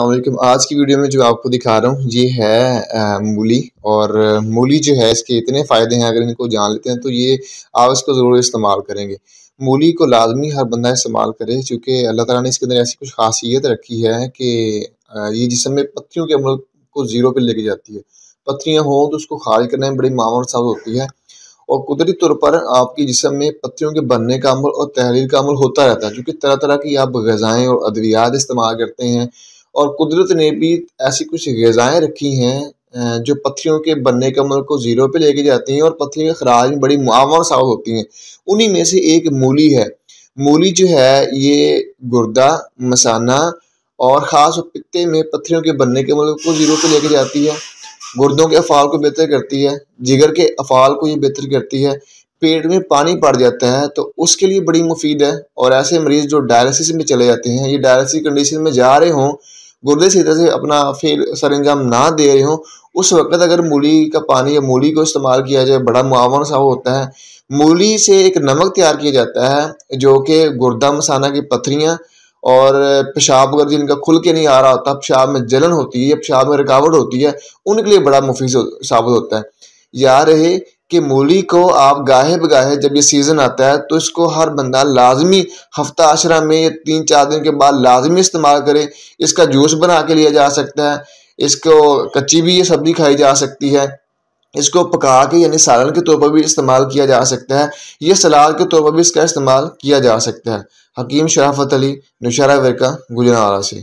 अल्लाम आज की वीडियो में जो आपको दिखा रहा हूँ ये है मूली और मूली जो है इसके इतने फ़ायदे हैं अगर इनको जान लेते हैं तो ये आप इसको ज़रूर इस्तेमाल करेंगे मूली को लाजमी हर बंदा इस्तेमाल करे चूँकि अल्लाह ताला ने इसके अंदर ऐसी कुछ खासियत रखी है कि ये जिसम में पत्तियों के अमल को ज़ीरो पर लेके जाती है पत्तियाँ हों तो उसको खारिज करने में बड़ी मामूल साबित होती है और कुदरती तौर पर आपके जिसम में पत्तियों के बनने का अमल और तहरीर का अमल होता रहता है क्योंकि तरह तरह की आप गज़ाएँ और अद्वियात इस्तेमाल करते हैं और कुदरत ने भी ऐसी कुछ गज़ाएँ रखी हैं जो पत्थरियों के बनने के अमल मतलब को ज़ीरो पे लेके जाती हैं और पत्थरियों के खराज में बड़ी मुआवर साबित होती हैं उन्हीं में से एक मूली है मूली जो है ये गुर्दा मसाना और ख़ास पत्ते में पत्थरियों के बनने के अमल मतलब को ज़ीरो पे लेके जाती है गुर्दों के अफ़ाल को बेहतर करती है जिगर के अफ़ाल को ये बेहतर करती है पेट में पानी पड़ जाता है तो उसके लिए बड़ी मुफीद है और ऐसे मरीज़ जो डायलिसिस में चले जाते हैं ये डायलिसिस कंडीशन में जा रहे हों गुर्दे सीधे से अपना फेल सर अंजाम ना दे रहे हो उस वक्त अगर मूली का पानी या मूली को इस्तेमाल किया जाए बड़ा मुआवन सा होता है मूली से एक नमक तैयार किया जाता है जो कि गुर्दा मसाना की पथरियाँ और पेशाब अगर जिनका खुल के नहीं आ रहा होता पेशाब में जलन होती है पेशाब में रुकावट होती है उनके लिए बड़ा मुफीज साबित होता है या रहे कि मूली को आप गाहे बगाहे जब ये सीज़न आता है तो इसको हर बंदा लाजमी हफ्ता आशरा में या तीन चार दिन के बाद लाजमी इस्तेमाल करें इसका जूस बना के लिया जा सकता है इसको कच्ची भी ये सब्ज़ी खाई जा सकती है इसको पका के यानी सालन के तौर पर भी इस्तेमाल किया जा सकता है ये सलाद के तौर पर भी इसका इस्तेमाल किया जा सकता है हकीम शराफत अली नुशारा वर्का गुजरावाला से